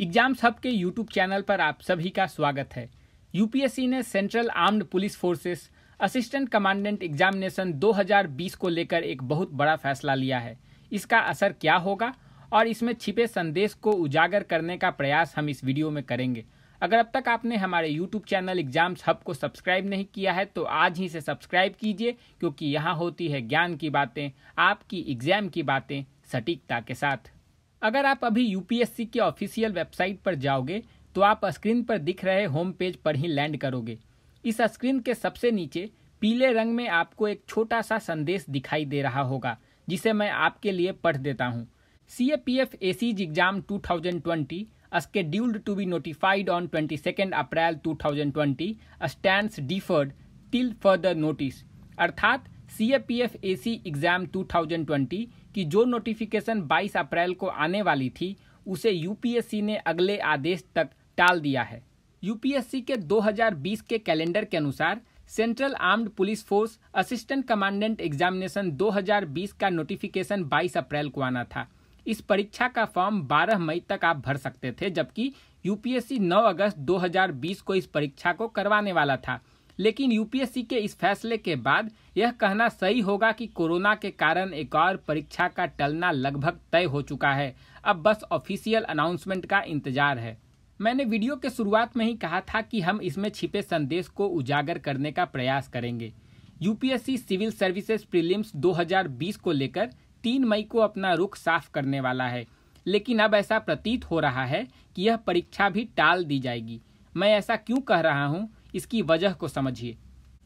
exam hub के YouTube channel पर आप सभी का स्वागत है यूपीएससी ने central armed police forces assistant commandant examination 2020 को लेकर एक बहुत बड़ा फैसला लिया है इसका असर क्या होगा और इसमें छिपे संदेश को उजागर करने का प्रयास हम इस वीडियो में करेंगे अगर अब तक आपने हमारे यूट्यूब चैनल एग्जाम्स हब को सब्सक्राइब नहीं किया है तो आज ही से सब्सक्राइब कीजिए क्योंकि यहाँ होती है ज्ञान की बातें आपकी एग्जाम की बातें सटीकता के साथ अगर आप अभी यूपीएससी के ऑफिशियल वेबसाइट पर जाओगे तो आप स्क्रीन पर दिख रहे होम पेज पर ही लैंड करोगे इस स्क्रीन के सबसे नीचे पीले रंग में आपको एक छोटा सा संदेश दिखाई दे रहा होगा जिसे मैं आपके लिए पढ़ देता हूँ C A P F ACs exam two thousand twenty notified on twenty second April two thousand twenty stands deferred till further notice अर्थात C A P F A C exam 2020 की जो नोटिफिकेशन 22 अप्रैल को आने वाली थी उसे यूपीएससी ने अगले आदेश तक टाल दिया है यूपीएससी के 2020 के कैलेंडर के अनुसार central armed police force assistant commandant examination 2020 का नोटिफिकेशन 22 अप्रैल को आना था इस परीक्षा का फॉर्म 12 मई तक आप भर सकते थे जबकि यूपीएससी 9 अगस्त 2020 को इस परीक्षा को करवाने वाला था लेकिन यूपीएससी के इस फैसले के बाद यह कहना सही होगा कि कोरोना के कारण एक और परीक्षा का टलना लगभग तय हो चुका है अब बस ऑफिशियल अनाउंसमेंट का इंतजार है मैंने वीडियो के शुरुआत में ही कहा था कि हम इसमें छिपे संदेश को उजागर करने का प्रयास करेंगे यूपीएससी सिविल सर्विसेज प्रीलिम्स 2020 को लेकर 3 मई को अपना रुख साफ करने वाला है लेकिन अब ऐसा प्रतीत हो रहा है कि यह परीक्षा भी टाल दी जाएगी मैं ऐसा क्यों कह रहा हूँ इसकी वजह को समझिए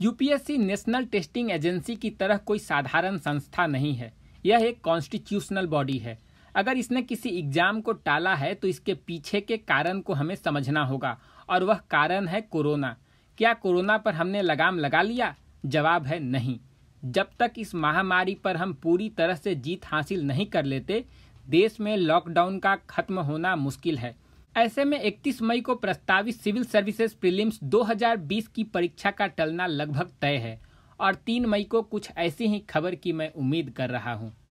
यूपीएससी नेशनल टेस्टिंग एजेंसी की तरह कोई साधारण संस्था नहीं है यह एक कॉन्स्टिट्यूशनल बॉडी है अगर इसने किसी एग्जाम को टाला है तो इसके पीछे के कारण को हमें समझना होगा और वह कारण है कोरोना क्या कोरोना पर हमने लगाम लगा लिया जवाब है नहीं जब तक इस महामारी पर हम पूरी तरह से जीत हासिल नहीं कर लेते देश में लॉकडाउन का खत्म होना मुश्किल है ऐसे में 31 मई को प्रस्तावित सिविल सर्विसेज प्रीलिम्स 2020 की परीक्षा का टलना लगभग तय है और 3 मई को कुछ ऐसी ही खबर की मैं उम्मीद कर रहा हूँ